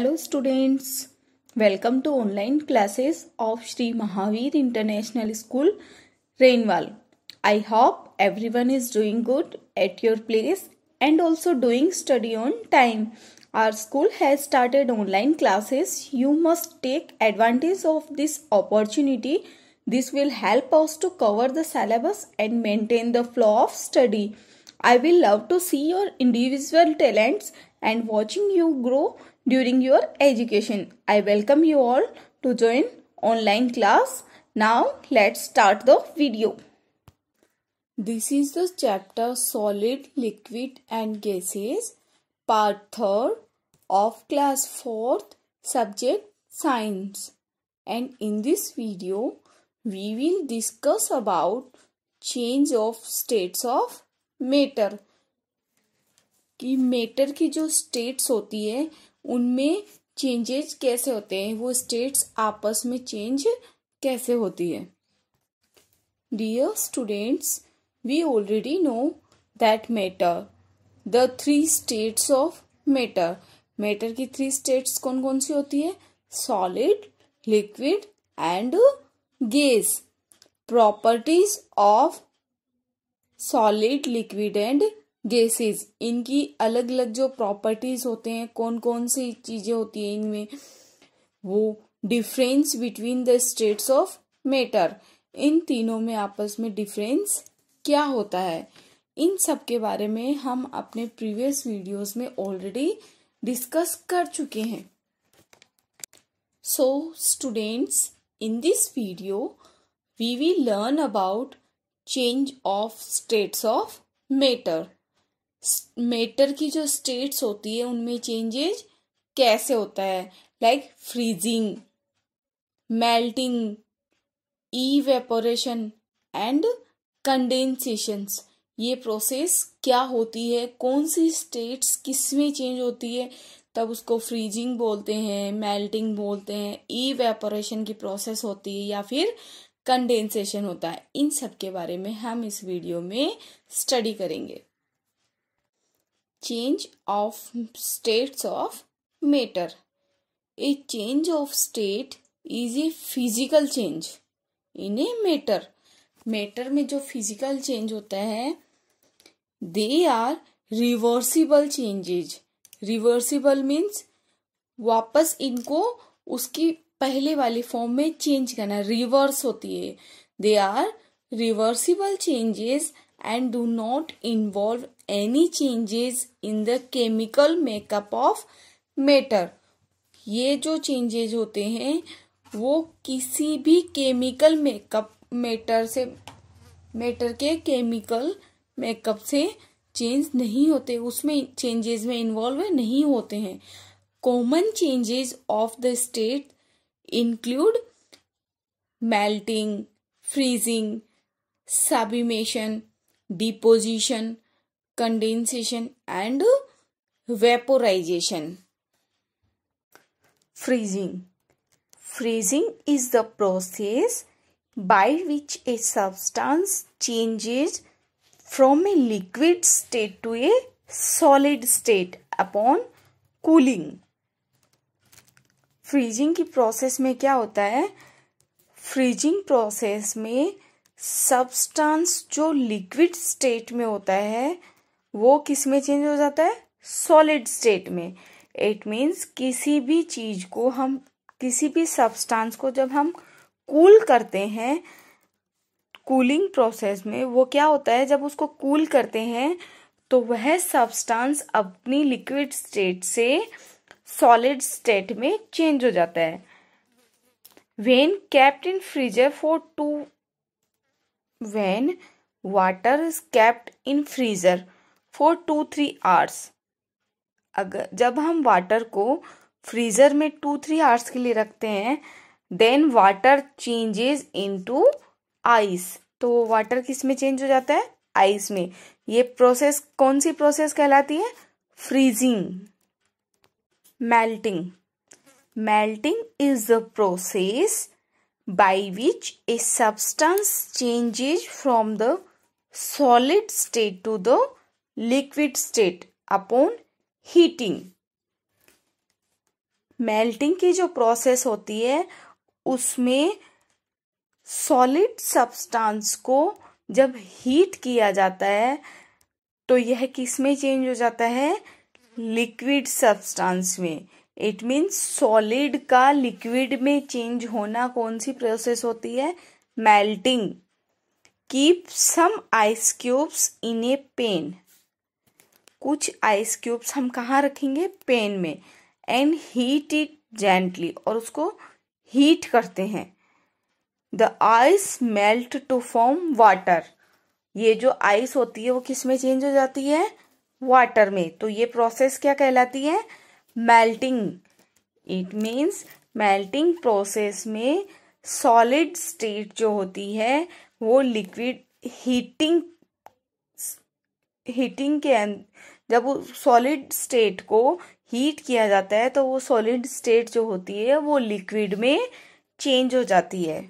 Hello students, welcome to online classes of Sri Mahavir International School, Rainwall. I hope everyone is doing good at your place and also doing study on time. Our school has started online classes. You must take advantage of this opportunity. This will help us to cover the syllabus and maintain the flow of study. I will love to see your individual talents and watching you grow during your education. I welcome you all to join online class. Now let's start the video. This is the chapter solid, liquid and gases part 3 of class 4th subject science and in this video we will discuss about change of states of matter कि matter की जो states होती है उनमें changes कैसे होते हैं वो स्टेट्स आपस में चेंज कैसे होती है dear students we already know that matter the three states of matter matter की थ्री स्टेट्स कौन कौन सी होती है solid liquid and gas properties of solid liquid and gases इनकी अलग अलग जो प्रॉपर्टीज होते हैं कौन कौन सी चीज़ें होती हैं इनमें वो difference between the states of matter इन तीनों में आपस में डिफरेंस क्या होता है इन सब के बारे में हम अपने प्रीवियस वीडियोस में ऑलरेडी डिस्कस कर चुके हैं so students in this video we we learn about change of states of matter matter की जो स्टेट्स होती है उनमें चेंजेज कैसे होता है like freezing melting evaporation and condensations ये प्रोसेस क्या होती है कौन सी स्टेट्स किस में चेंज होती है तब उसको फ्रीजिंग बोलते हैं मेल्टिंग बोलते हैं ई वेपोरेशन की प्रोसेस होती है या फिर कंडेंसेशन होता है इन सब के बारे में हम इस वीडियो में स्टडी करेंगे change of states of matter a change of state is a physical change in a matter matter में जो physical change होता है they are reversible changes reversible means वापस इनको उसकी पहले वाली फॉर्म में चेंज करना रिवर्स होती है they are reversible changes and do not involve any changes in the chemical makeup of matter ये जो changes होते हैं वो किसी भी केमिकल मेकअप मेटर से मेटर के केमिकल मेकअप से चेंज नहीं होते उसमें चेंजेस में इन्वॉल्व नहीं होते हैं common changes of the state include melting freezing sublimation deposition condensation and vaporization freezing freezing is the process by which a substance changes from a liquid state to a solid state upon cooling freezing की process में क्या होता है freezing process में substance जो liquid state में होता है वो किस में चेंज हो जाता है सॉलिड स्टेट में इट मीन्स किसी भी चीज को हम किसी भी सब्सटेंस को जब हम कूल करते हैं कूलिंग प्रोसेस में वो क्या होता है जब उसको कूल करते हैं तो वह सब्सटेंस अपनी लिक्विड स्टेट से सॉलिड स्टेट में चेंज हो जाता है when kept in freezer for two when water is kept in freezer for two three hours अगर जब हम वाटर को फ्रीजर में टू थ्री आवर्स के लिए रखते हैं then water changes into ice तो वो वाटर किस में चेंज हो जाता है आइस में ये प्रोसेस कौन सी प्रोसेस कहलाती है freezing melting melting is the process by which a substance changes from the solid state to the liquid state upon heating melting की जो प्रोसेस होती है उसमें सॉलिड सब्सटेंस को जब हीट किया जाता है तो यह किस में चेंज हो जाता है लिक्विड सब्सटेंस में इट मीन्स सॉलिड का लिक्विड में चेंज होना कौन सी प्रोसेस होती है melting keep some ice cubes in a pan कुछ आइस क्यूब्स हम कहाँ रखेंगे पेन में एंड हीट इट जेंटली और उसको हीट करते हैं the ice melt to form water ये जो आइस होती है वो किस में चेंज हो जाती है वाटर में तो ये प्रोसेस क्या कहलाती है melting it means melting process में सॉलिड स्टेट जो होती है वो लिक्विड हीटिंग हीटिंग के अंदर जब सॉलिड स्टेट को हीट किया जाता है तो वो सॉलिड स्टेट जो होती है वो लिक्विड में चेंज हो जाती है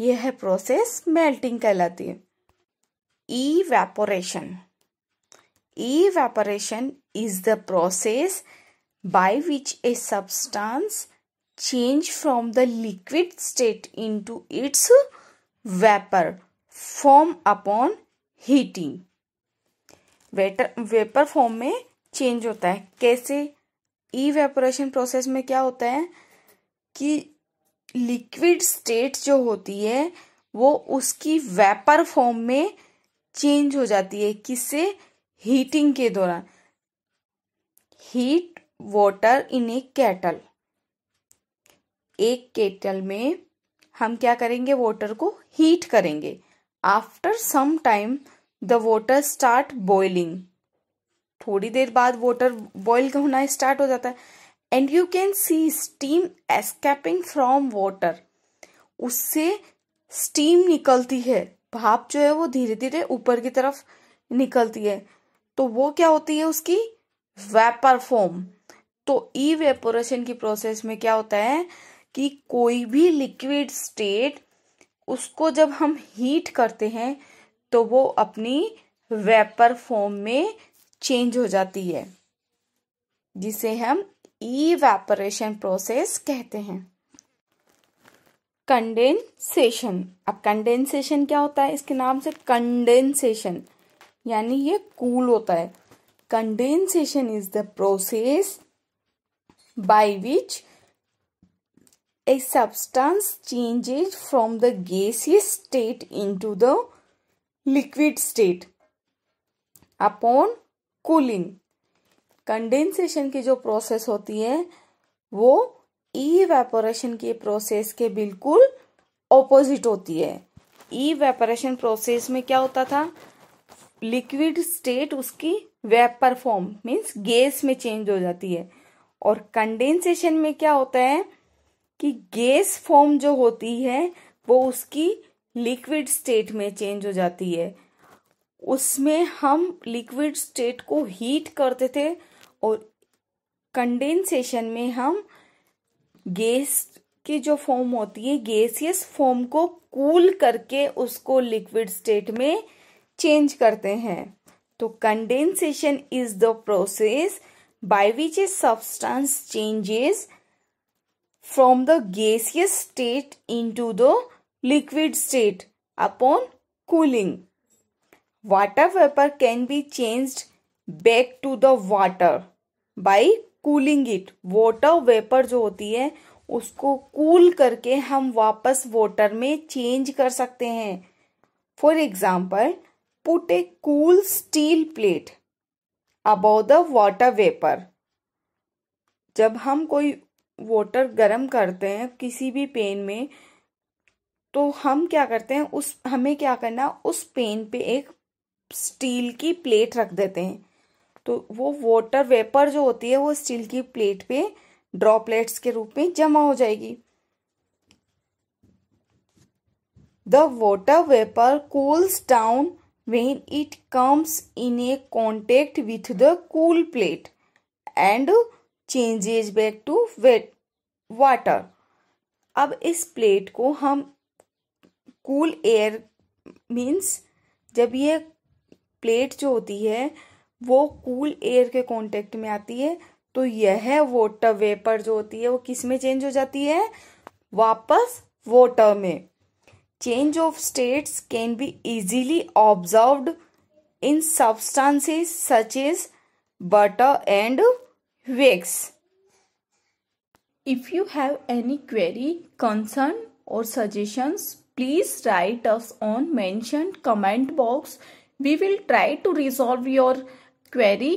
यह है प्रोसेस मेल्टिंग कहलाती है evaporation evaporation is the process by which a substance change from the liquid state into its vapour form upon heating water vapour form में चेंज होता है कैसे ई वेपोरेशन प्रोसेस में क्या होता है कि लिक्विड स्टेट जो होती है वो उसकी वेपर फॉर्म में चेंज हो जाती है किससे हीटिंग के दौरान heat water in a kettle एक केटल में हम क्या करेंगे वाटर को हीट करेंगे after some time the water start boiling थोड़ी देर बाद वॉटर बॉइल होना स्टार्ट हो जाता है and you can see steam escaping from water उससे स्टीम निकलती है भाप जो है वो धीरे धीरे ऊपर की तरफ निकलती है तो वो क्या होती है उसकी वेपर फॉर्म तो ई वेपोरेशन की प्रोसेस में क्या होता है कि कोई भी लिक्विड स्टेट उसको जब हम हीट करते हैं तो वो अपनी वेपर फॉर्म में चेंज हो जाती है जिसे हम वेपरेशन प्रोसेस कहते हैं कंडेंसेशन अब कंडेंसेशन क्या होता है इसके नाम से कंडेंसेशन यानी ये कूल cool होता है condensation is the process by which a substance changes from the gaseous state into the liquid state upon cooling condensation की जो प्रोसेस होती है वो ई वेपोरेशन के प्रोसेस के बिल्कुल ऑपोजिट होती है ई वेपोरेशन प्रोसेस में क्या होता था लिक्विड स्टेट उसकी वेपर फॉर्म मीन्स गैस में चेंज हो जाती है और कंडेंसेशन में क्या होता है कि गैस फॉर्म जो होती है वो उसकी लिक्विड स्टेट में चेंज हो जाती है उसमें हम लिक्विड स्टेट को हीट करते थे और कंडेंसेशन में हम गैस की जो फॉर्म होती है गैसियस फॉर्म को कूल करके उसको लिक्विड स्टेट में चेंज करते हैं तो condensation is the process by which a substance changes from the gaseous state into the liquid state upon cooling. Water vapor can be changed back to the water by cooling it water vapour जो होती है उसको cool करके हम वापस water में change कर सकते हैं for example put a cool steel plate above the water vapour जब हम कोई वाटर गर्म करते हैं किसी भी पेन में तो हम क्या करते हैं उस हमें क्या करना उस पेन पे एक स्टील की प्लेट रख देते हैं तो वो वाटर वेपर जो होती है वो स्टील की प्लेट पे ड्रॉपलेट्स के रूप में जमा हो जाएगी the water vapour cools down when it comes in a contact with the cool plate and changes back to wet water अब इस प्लेट को हम कूल एयर मीन्स जब ये प्लेट जो होती है वो कूल एयर के कांटेक्ट में आती है तो यह वोटर वेपर जो होती है वो किस में चेंज हो जाती है वापस वोटर में change of states can be easily observed in substances such as butter and wax if you have any query concern और suggestions Please write us on mentioned comment box. We will try to resolve your query.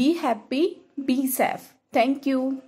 Be happy, be safe. Thank you.